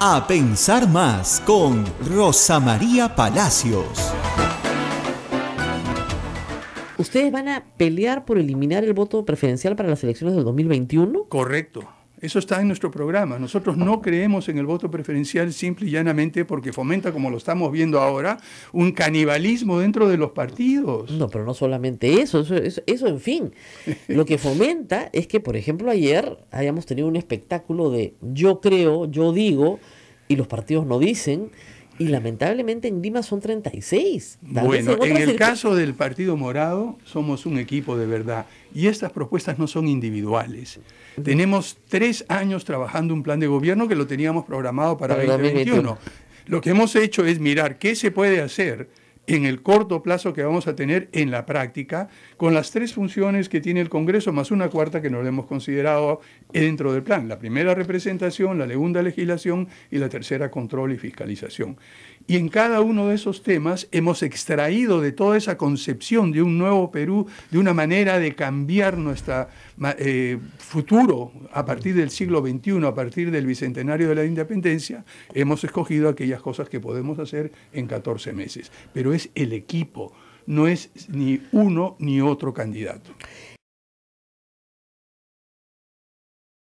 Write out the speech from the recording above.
A Pensar Más con Rosa María Palacios. ¿Ustedes van a pelear por eliminar el voto preferencial para las elecciones del 2021? Correcto. Eso está en nuestro programa. Nosotros no creemos en el voto preferencial simple y llanamente porque fomenta, como lo estamos viendo ahora, un canibalismo dentro de los partidos. No, pero no solamente eso, eso, en fin. Lo que fomenta es que, por ejemplo, ayer hayamos tenido un espectáculo de yo creo, yo digo, y los partidos no dicen y lamentablemente en Lima son 36. bueno, en, el caso del Partido Morado somos un equipo de verdad y estas propuestas no son individuales. Tenemos tres años trabajando un plan de gobierno que lo teníamos programado para, 2021. Lo que hemos hecho es mirar qué se puede hacer en el corto plazo que vamos a tener en la práctica, con las tres funciones que tiene el Congreso, más una cuarta que no nos hemos considerado dentro del plan. La primera representación, la segunda legislación y la tercera control y fiscalización. Y en cada uno de esos temas hemos extraído de toda esa concepción de un nuevo Perú, de una manera de cambiar nuestro eh, futuro a partir del siglo XXI, a partir del bicentenario de la independencia, hemos escogido aquellas cosas que podemos hacer en 14 meses. Pero es el equipo, no es ni uno ni otro candidato.